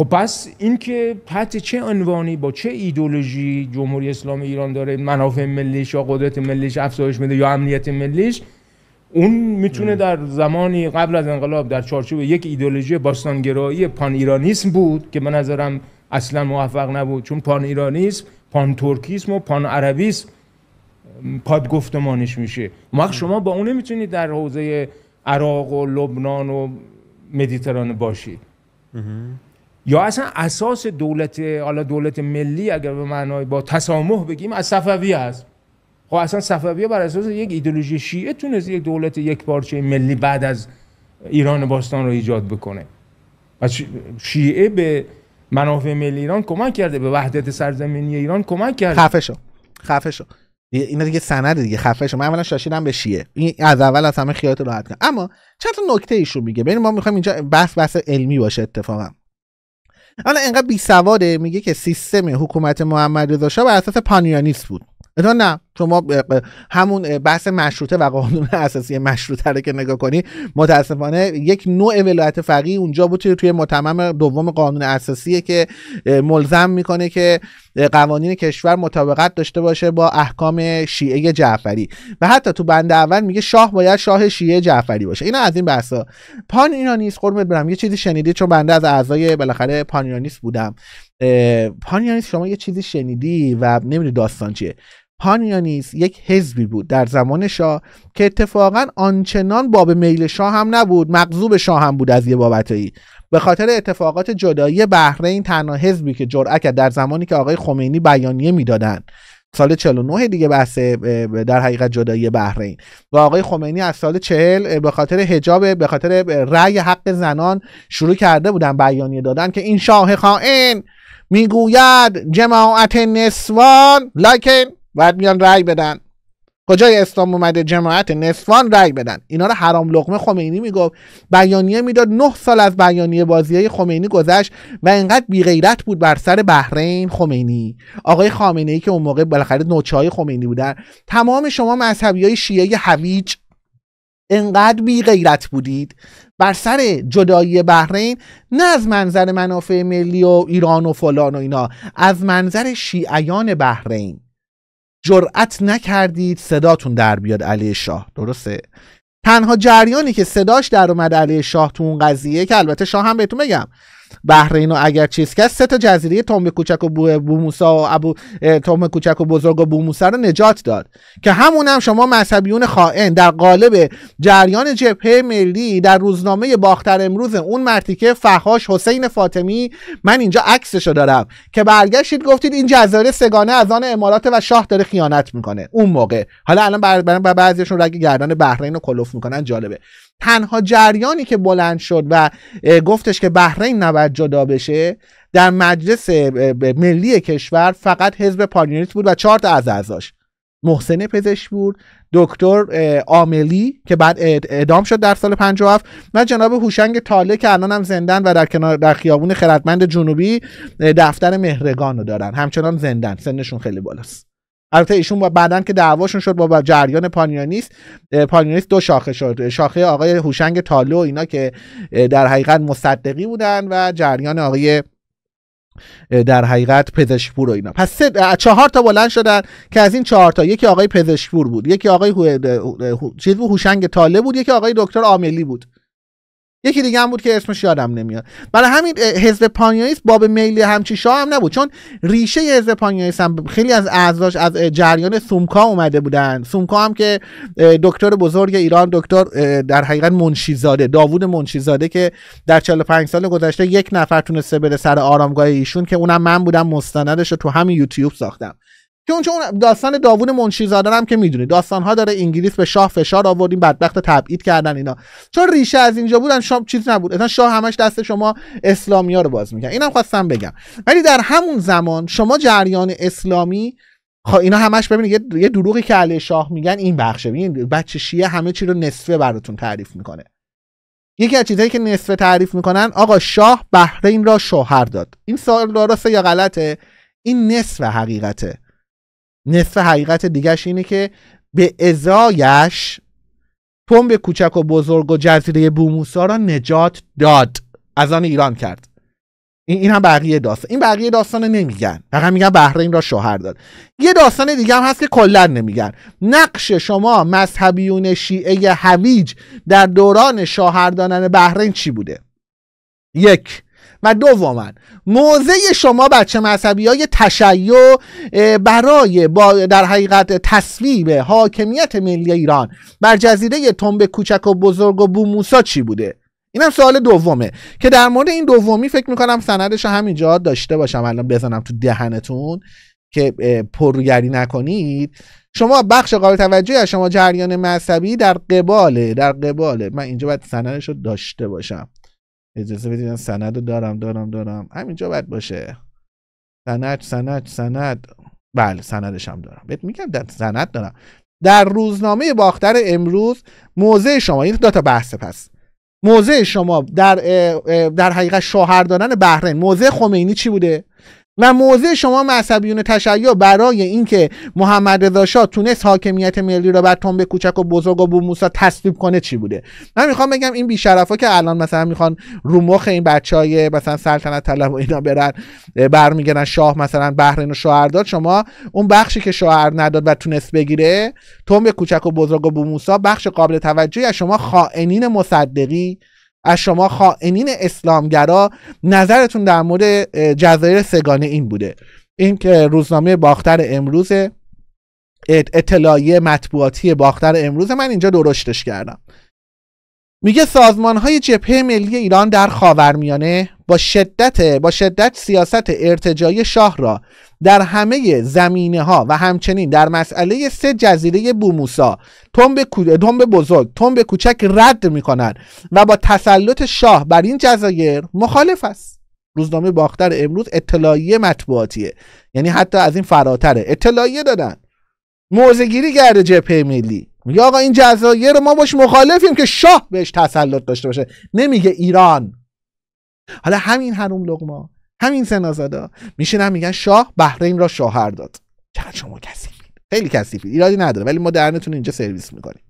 خب پس اینکه تحت چه عنوانی با چه ایدولوژی جمهوری اسلامی ایران داره منافع ملیش یا قدرت ملیش افزایش میده یا امنیت ملیش اون میتونه در زمانی قبل از انقلاب در چارچوب یک ایدولوژی باستانگرایی پان ایرانیسم بود که به نظرم اصلا موفق نبود چون پان ایرانیسم پان ترکیسم و پان عربیسم گفتمانش میشه ما شما با اون نمیتونید در حوزه عراق و لبنان و مدیترانه باشید یا اصلا اساس دولت حالا دولت ملی اگر به معنای با تسامح بگیم از صفوی است خب اصلا صفویه بر اساس یک ایدولوژی شیعه تونست یک دولت یک پارچه ملی بعد از ایران باستان رو ایجاد بکنه و شیعه به منافع ملی ایران کمک کرده به وحدت سرزمینی ایران کمک کرده خفه شو خفه شو اینا دیگه سند دیگه خفه شو من اولا شاشیدم به شیعه این از اول از همه خیالت راحت کن اما چند تا نکته ایشون میگه ببین ما میخوایم اینجا بحث بحث علمی باشه اتفاقا حالا انقدر بی سواده میگه که سیستم حکومت محمد رضا شاه بر اساس بود نه نه شما همون بحث مشروطه و قانون اساسی مشروطه رو که نگاه کنی متاسفانه یک نوع ولایت فقیه اونجا بود توی متمم دوم قانون اساسی که ملزم میکنه که قوانین کشور مطابقت داشته باشه با احکام شیعه جعفری و حتی تو بند اول میگه شاه باید شاه شیعه جعفری باشه اینا از این بحثا پان ایرانیست قربت برم یه چیزی شنیدی چون بنده از اعضای بالاخره پان بودم پانیانیس شما یه چیزی شنیدی و نمیدونی داستان چیه پانیانیس یک حزبی بود در زمان شاه که اتفاقا آنچنان باب میل شاه هم نبود مغضوب شاه هم بود از یه بابتایی به خاطر اتفاقات جدایی بحرین تنها حزبی که جرأت کرد در زمانی که آقای خمینی بیانیه میدادن سال 49 دیگه بحث در حقیقت جدایی بحرین و آقای خمینی از سال 40 به خاطر حجاب به خاطر رأی حق زنان شروع کرده بودن بیانیه دادن که این شاه خائن میگوید جماعت نسوان لکن باید میان رأی بدن کجای اسلام اومده جماعت نسوان رأی بدن اینا رو حرام لقمه خمینی میگفت بیانیه میداد نه سال از بیانیه بازی های خمینی گذشت و انقدر بیغیرت بود بر سر بحرین خمینی آقای خامنه ای که اون موقع بالاخره نوچه های خمینی بودن تمام شما مذهبی های شیعه هویج انقدر بی غیرت بودید بر سر جدایی بحرین نه از منظر منافع ملی و ایران و فلان و اینا از منظر شیعیان بحرین جرأت نکردید صداتون در بیاد علی شاه درسته تنها جریانی که صداش در اومد علی شاه تو اون قضیه که البته شاه هم بهتون بگم بحرین و اگر چیز کرد سه تا جزیره توم کوچک و بوموسا و ابو توم کوچک و بزرگ و بوموسا رو نجات داد که همون هم شما مذهبیون خائن در قالب جریان جبهه ملی در روزنامه باختر امروز اون مرتیکه فحاش حسین فاطمی من اینجا عکسشو دارم که برگشتید گفتید این جزیره سگانه از آن امارات و شاه داره خیانت میکنه اون موقع حالا الان بر بعضیشون رگ گردن بحرین رو میکنن جالبه تنها جریانی که بلند شد و گفتش که بحرین نباید جدا بشه در مجلس ملی کشور فقط حزب پانیونیست بود و چهار از اعضاش محسن پزشک بود دکتر عاملی که بعد اعدام شد در سال 57 و جناب هوشنگ تاله که الان هم زندن و در کنار در خیابون خردمند جنوبی دفتر مهرگان رو دارن همچنان زندن سنشون خیلی بالاست البته ایشون بعدا بعدن که دعواشون شد با جریان پانیونیس پانیونیس دو شاخه شد شاخه آقای هوشنگ تالو اینا که در حقیقت مصدقی بودن و جریان آقای در حقیقت پزشکپور و اینا پس چهار تا بلند شدن که از این چهار تا یکی آقای پزشکپور بود یکی آقای هوشنگ تاله بود یکی آقای دکتر عاملی بود یکی دیگه هم بود که اسمش یادم نمیاد برای همین حزب پانیایس باب میلی همچی شاه هم نبود چون ریشه حزب پانیایس هم خیلی از اعضاش از جریان سومکا اومده بودن سومکا هم که دکتر بزرگ ایران دکتر در حقیقت منشیزاده داوود منشیزاده که در 45 سال گذشته یک نفر تونسته بره سر آرامگاه ایشون که اونم من بودم مستندش رو تو همین یوتیوب ساختم که اون چون داستان داوود زاده هم که میدونی داستان ها داره انگلیس به شاه فشار آوردیم بدبخت تبعید کردن اینا چون ریشه از اینجا بودن شام چیز نبود اصلا شاه همش دست شما اسلامیا رو باز میکرد اینم خواستم بگم ولی در همون زمان شما جریان اسلامی خب اینا همش ببینید یه دروغی که علی شاه میگن این بخشه ببینید بچه شیعه همه چی رو نصفه براتون تعریف میکنه یکی از چیزهایی که نصفه تعریف میکنن آقا شاه بحرین را شوهر داد این سوال درسته یا غلطه این نصف حقیقته نصف حقیقت دیگش اینه که به ازایش به کوچک و بزرگ و جزیره بوموسا را نجات داد از آن ایران کرد این, این هم بقیه داستان این بقیه داستان نمیگن فقط میگن بحرین را شوهر داد یه داستان دیگه هم هست که کلا نمیگن نقش شما مذهبیون شیعه هویج در دوران شوهر دادن بحرین چی بوده یک و دوما موضع شما بچه مذهبی های تشیع برای با در حقیقت تصویب حاکمیت ملی ایران بر جزیره تنب کوچک و بزرگ و بوموسا چی بوده اینم سوال دومه که در مورد این دومی فکر میکنم سندش همینجا داشته باشم الان بزنم تو دهنتون که پرگری نکنید شما بخش قابل توجهی از شما جریان مذهبی در قباله در قباله من اینجا باید سندش رو داشته باشم اجازه بدید سند رو دارم دارم دارم همینجا باید باشه سند سند سند بله سندش هم دارم بهت میگم در سند دارم در روزنامه باختر امروز موضع شما این دو تا بحث پس موضع شما در در حقیقت شوهر دادن بحرین موضع خمینی چی بوده و موضع شما مذهبیون تشیع برای اینکه محمد رضا شاه تونست حاکمیت ملی را بر تنب کوچک و بزرگ و موسا تصویب کنه چی بوده من میخوام بگم این بیشرفا که الان مثلا میخوان رو مخ این بچهای مثلا سلطنت طلب و اینا برن برمیگردن شاه مثلا بحرین و شوهر داد شما اون بخشی که شوهر نداد و تونست بگیره تنب کوچک و بزرگ و موسا بخش قابل توجهی از شما خائنین مصدقی از شما خائنین اسلامگرا نظرتون در مورد جزایر سگانه این بوده این که روزنامه باختر امروز اطلاعیه مطبوعاتی باختر امروز من اینجا درشتش کردم میگه سازمان های جبهه ملی ایران در خاورمیانه با شدت با شدت سیاست ارتجای شاه را در همه زمینه ها و همچنین در مسئله سه جزیره بوموسا تنب تنب بزرگ تنب کوچک رد میکنند و با تسلط شاه بر این جزایر مخالف است روزنامه باختر امروز اطلاعیه مطبوعاتیه یعنی حتی از این فراتره اطلاعیه دادن موزگیری گرد جبهه ملی میگه آقا این جزایر ما باش مخالفیم که شاه بهش تسلط داشته باشه نمیگه ایران حالا همین هروم لغما همین سنازادا میشینن میگن شاه بحرین را شوهر داد چند شما کسی خیلی کسیفید ایرادی نداره ولی ما درنتون اینجا سرویس میکنیم